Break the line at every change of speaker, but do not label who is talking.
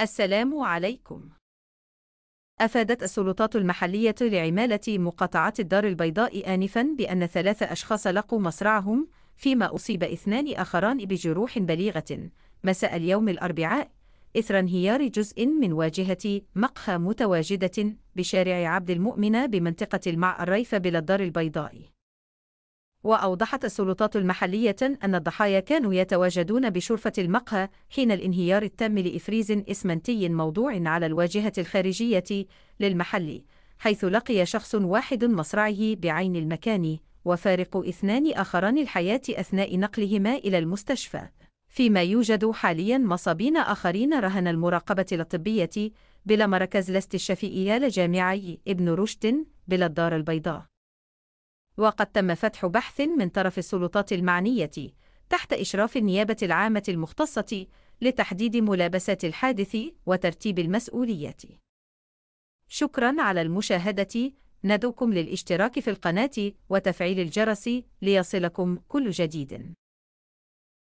السلام عليكم. أفادت السلطات المحلية لعمالة مقاطعة الدار البيضاء آنفا بأن ثلاث أشخاص لقوا مصرعهم فيما أصيب اثنان آخران بجروح بليغة مساء اليوم الأربعاء إثر انهيار جزء من واجهة مقهى متواجدة بشارع عبد المؤمن بمنطقة المع الريف بلا الدار البيضاء وأوضحت السلطات المحلية أن الضحايا كانوا يتواجدون بشرفة المقهى حين الانهيار التام لإفريز إسمنتي موضوع على الواجهة الخارجية للمحل حيث لقي شخص واحد مصرعه بعين المكان وفارق اثنان آخران الحياة أثناء نقلهما إلى المستشفى فيما يوجد حاليا مصابين آخرين رهن المراقبة الطبية بلا مركز لست الشفيئية لجامعي ابن رشد بلا الدار البيضاء وقد تم فتح بحث من طرف السلطات المعنية تحت إشراف النيابة العامة المختصة لتحديد ملابسات الحادث وترتيب المسؤولية. شكرا على المشاهدة، ندعوكم للاشتراك في القناة وتفعيل الجرس ليصلكم كل جديد.